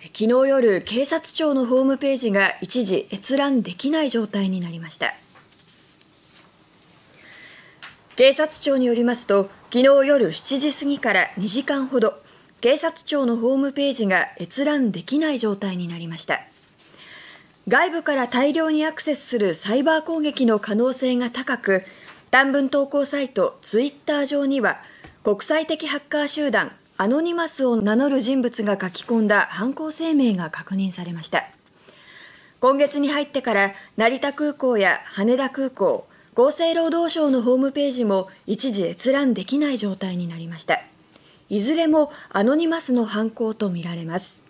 昨日夜、警察庁のホームページが一時閲覧できない状態になりました。警察庁によりますと、昨日夜7時過ぎから2時間ほど、警察庁のホームページが閲覧できない状態になりました。外部から大量にアクセスするサイバー攻撃の可能性が高く、短文投稿サイトツイッター上には、国際的ハッカー集団アノニマスを名乗る人物が書き込んだ犯行声明が確認されました今月に入ってから成田空港や羽田空港厚生労働省のホームページも一時閲覧できない状態になりましたいずれもアノニマスの犯行とみられます